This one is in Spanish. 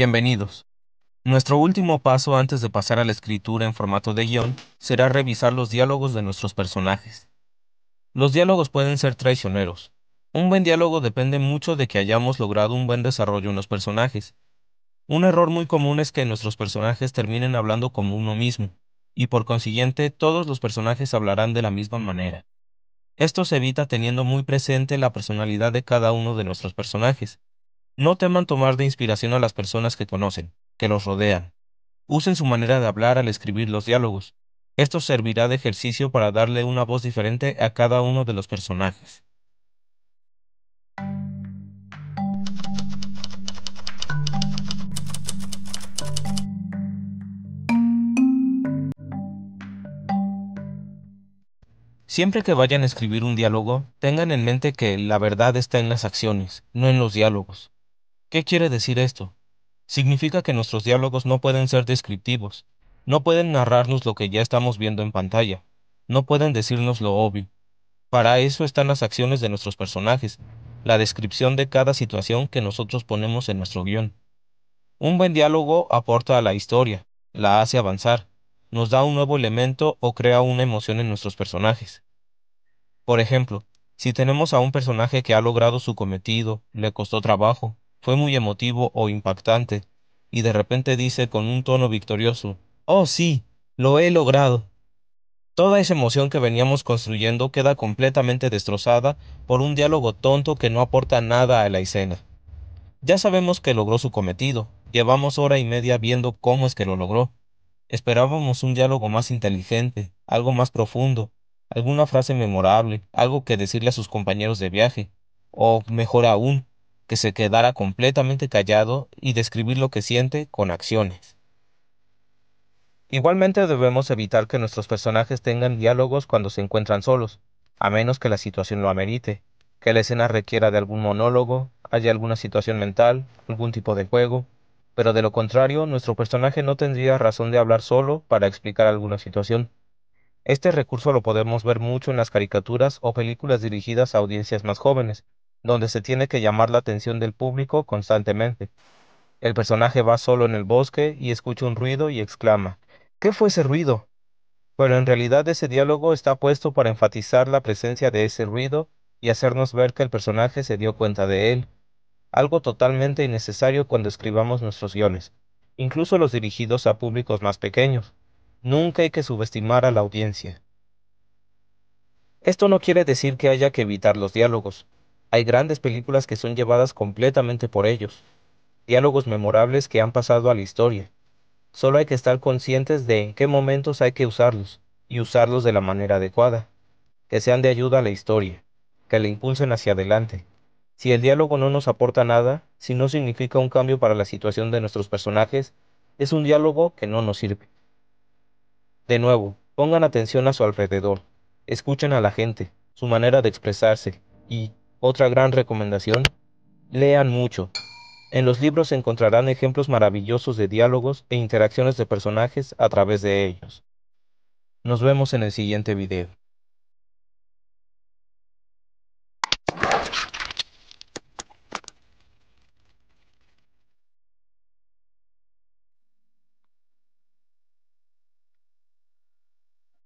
Bienvenidos. Nuestro último paso antes de pasar a la escritura en formato de guión será revisar los diálogos de nuestros personajes. Los diálogos pueden ser traicioneros. Un buen diálogo depende mucho de que hayamos logrado un buen desarrollo en los personajes. Un error muy común es que nuestros personajes terminen hablando como uno mismo, y por consiguiente todos los personajes hablarán de la misma manera. Esto se evita teniendo muy presente la personalidad de cada uno de nuestros personajes, no teman tomar de inspiración a las personas que conocen, que los rodean. Usen su manera de hablar al escribir los diálogos. Esto servirá de ejercicio para darle una voz diferente a cada uno de los personajes. Siempre que vayan a escribir un diálogo, tengan en mente que la verdad está en las acciones, no en los diálogos. ¿Qué quiere decir esto? Significa que nuestros diálogos no pueden ser descriptivos, no pueden narrarnos lo que ya estamos viendo en pantalla, no pueden decirnos lo obvio. Para eso están las acciones de nuestros personajes, la descripción de cada situación que nosotros ponemos en nuestro guión. Un buen diálogo aporta a la historia, la hace avanzar, nos da un nuevo elemento o crea una emoción en nuestros personajes. Por ejemplo, si tenemos a un personaje que ha logrado su cometido, le costó trabajo, fue muy emotivo o impactante, y de repente dice con un tono victorioso, Oh sí, lo he logrado. Toda esa emoción que veníamos construyendo queda completamente destrozada por un diálogo tonto que no aporta nada a la escena. Ya sabemos que logró su cometido, llevamos hora y media viendo cómo es que lo logró. Esperábamos un diálogo más inteligente, algo más profundo, alguna frase memorable, algo que decirle a sus compañeros de viaje, o mejor aún, que se quedara completamente callado y describir lo que siente con acciones. Igualmente debemos evitar que nuestros personajes tengan diálogos cuando se encuentran solos, a menos que la situación lo amerite, que la escena requiera de algún monólogo, haya alguna situación mental, algún tipo de juego, pero de lo contrario nuestro personaje no tendría razón de hablar solo para explicar alguna situación. Este recurso lo podemos ver mucho en las caricaturas o películas dirigidas a audiencias más jóvenes, donde se tiene que llamar la atención del público constantemente. El personaje va solo en el bosque y escucha un ruido y exclama, ¿qué fue ese ruido? Pero en realidad ese diálogo está puesto para enfatizar la presencia de ese ruido y hacernos ver que el personaje se dio cuenta de él, algo totalmente innecesario cuando escribamos nuestros guiones, incluso los dirigidos a públicos más pequeños. Nunca hay que subestimar a la audiencia. Esto no quiere decir que haya que evitar los diálogos, hay grandes películas que son llevadas completamente por ellos, diálogos memorables que han pasado a la historia. Solo hay que estar conscientes de en qué momentos hay que usarlos y usarlos de la manera adecuada, que sean de ayuda a la historia, que le impulsen hacia adelante. Si el diálogo no nos aporta nada, si no significa un cambio para la situación de nuestros personajes, es un diálogo que no nos sirve. De nuevo, pongan atención a su alrededor, escuchen a la gente, su manera de expresarse, y otra gran recomendación, lean mucho. En los libros encontrarán ejemplos maravillosos de diálogos e interacciones de personajes a través de ellos. Nos vemos en el siguiente video.